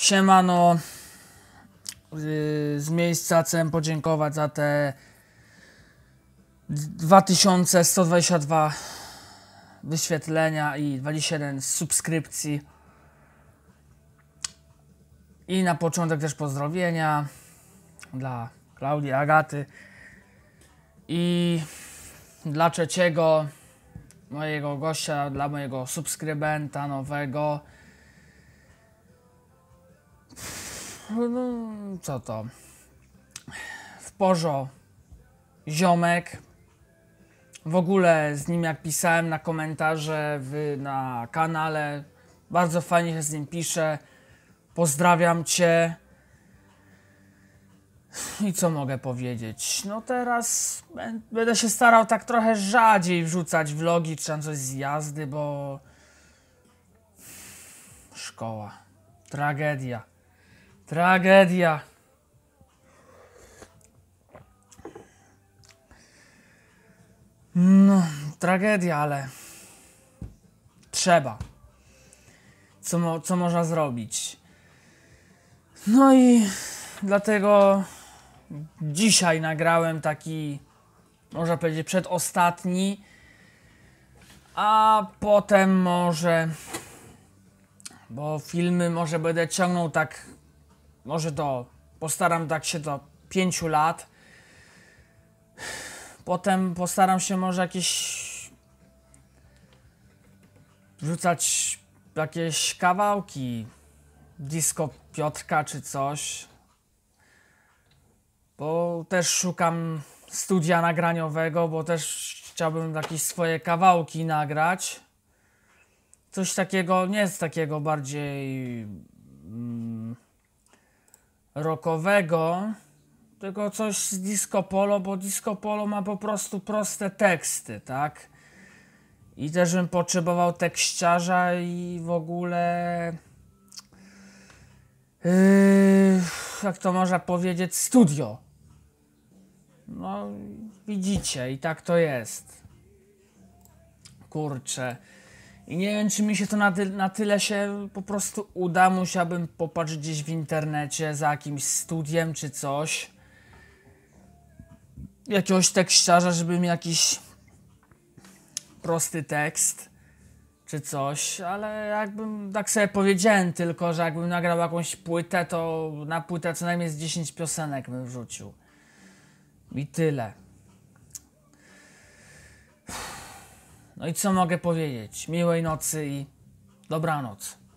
Siemano. Y, z miejsca chcę podziękować za te 2122 wyświetlenia i 21 subskrypcji. I na początek też pozdrowienia dla Klaudii, Agaty i dla trzeciego mojego gościa, dla mojego subskrybenta nowego. No, co to? W porzo ziomek. W ogóle z nim jak pisałem na komentarze w, na kanale, bardzo fajnie się z nim pisze. Pozdrawiam cię. I co mogę powiedzieć? No teraz będę się starał tak trochę rzadziej wrzucać vlogi czy tam coś z jazdy, bo szkoła, tragedia. Tragedia. No, tragedia, ale trzeba. Co, mo co można zrobić? No i dlatego dzisiaj nagrałem taki, można powiedzieć, przedostatni, a potem może, bo filmy może będę ciągnął tak może do, postaram tak się do 5 lat. Potem postaram się może jakieś wrzucać jakieś kawałki disco Piotrka czy coś. Bo też szukam studia nagraniowego, bo też chciałbym jakieś swoje kawałki nagrać. Coś takiego, nie jest takiego bardziej rockowego, tylko coś z disco polo, bo disco polo ma po prostu proste teksty, tak? I też bym potrzebował tekściarza i w ogóle. Yy, jak to można powiedzieć, studio. No, widzicie, i tak to jest. Kurczę. I nie wiem, czy mi się to na, ty na tyle się po prostu uda. Musiałbym popatrzeć gdzieś w internecie za jakimś studiem czy coś. Jakiegoś tekściarza, żeby mi jakiś prosty tekst czy coś, ale jakbym tak sobie powiedziałem tylko, że jakbym nagrał jakąś płytę, to na płytę co najmniej z 10 piosenek bym wrzucił. I tyle. No i co mogę powiedzieć? Miłej nocy i dobranoc.